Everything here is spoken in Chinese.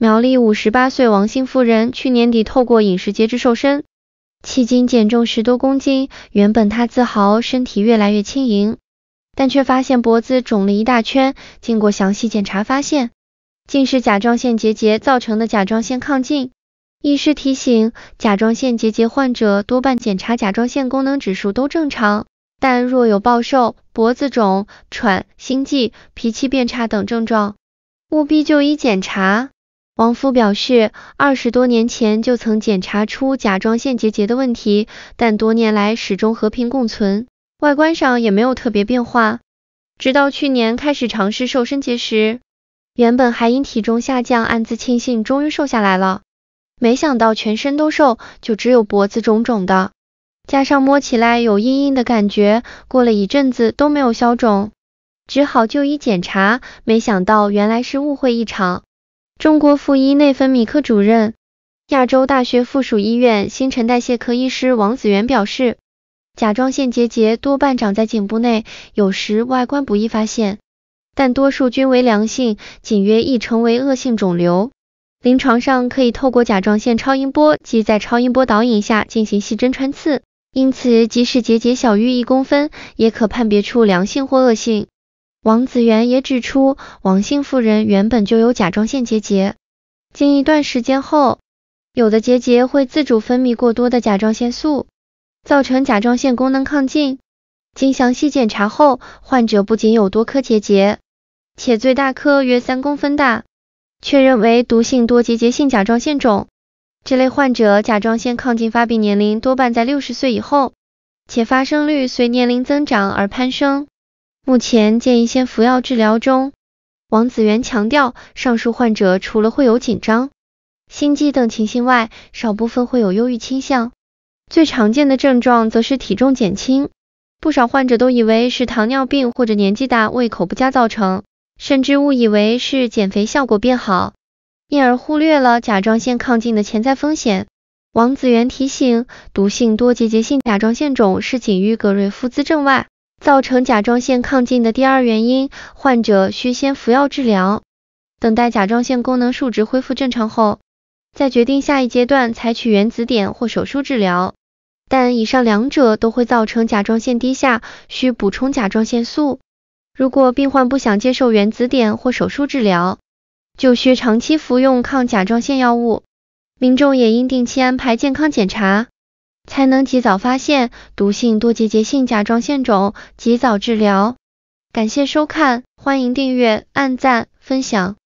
苗栗五十八岁王姓妇人，去年底透过饮食节制瘦身，迄今减重十多公斤。原本她自豪身体越来越轻盈，但却发现脖子肿了一大圈。经过详细检查发现，竟是甲状腺结节造成的甲状腺亢进。医师提醒，甲状腺结节患者多半检查甲状腺功能指数都正常，但若有暴瘦、脖子肿、喘、心悸、脾气变差等症状，务必就医检查。王夫表示，二十多年前就曾检查出甲状腺结节的问题，但多年来始终和平共存，外观上也没有特别变化。直到去年开始尝试瘦身节食，原本还因体重下降暗自庆幸，终于瘦下来了。没想到全身都瘦，就只有脖子肿肿的，加上摸起来有硬硬的感觉，过了一阵子都没有消肿，只好就医检查，没想到原来是误会一场。中国妇医内分泌科主任、亚洲大学附属医院新陈代谢科医师王子元表示，甲状腺结节多半长在颈部内，有时外观不易发现，但多数均为良性，仅约一成为恶性肿瘤。临床上可以透过甲状腺超音波及在超音波导引下进行细针穿刺，因此即使结节小于一公分，也可判别出良性或恶性。王子元也指出，王姓妇人原本就有甲状腺结节，经一段时间后，有的结节会自主分泌过多的甲状腺素，造成甲状腺功能亢进。经详细检查后，患者不仅有多颗结节，且最大颗约三公分大，确认为毒性多结节性甲状腺肿。这类患者甲状腺亢进发病年龄多半在六十岁以后，且发生率随年龄增长而攀升。目前建议先服药治疗中，王子元强调，上述患者除了会有紧张、心悸等情形外，少部分会有忧郁倾向，最常见的症状则是体重减轻，不少患者都以为是糖尿病或者年纪大、胃口不佳造成，甚至误以为是减肥效果变好，因而忽略了甲状腺亢进的潜在风险。王子元提醒，毒性多结节性甲状腺肿是仅于格瑞夫兹症外。造成甲状腺亢进的第二原因，患者需先服药治疗，等待甲状腺功能数值恢复正常后，再决定下一阶段采取原子碘或手术治疗。但以上两者都会造成甲状腺低下，需补充甲状腺素。如果病患不想接受原子碘或手术治疗，就需长期服用抗甲状腺药物。民众也应定期安排健康检查。才能及早发现毒性多结节性甲状腺肿，及早治疗。感谢收看，欢迎订阅、按赞、分享。